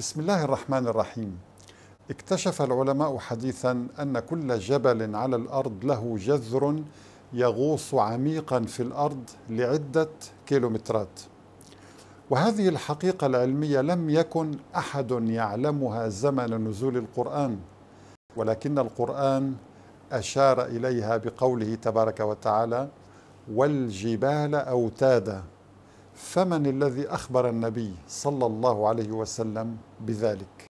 بسم الله الرحمن الرحيم اكتشف العلماء حديثا أن كل جبل على الأرض له جذر يغوص عميقا في الأرض لعدة كيلومترات وهذه الحقيقة العلمية لم يكن أحد يعلمها زمن نزول القرآن ولكن القرآن أشار إليها بقوله تبارك وتعالى والجبال أوتادا فمن الذي أخبر النبي صلى الله عليه وسلم بذلك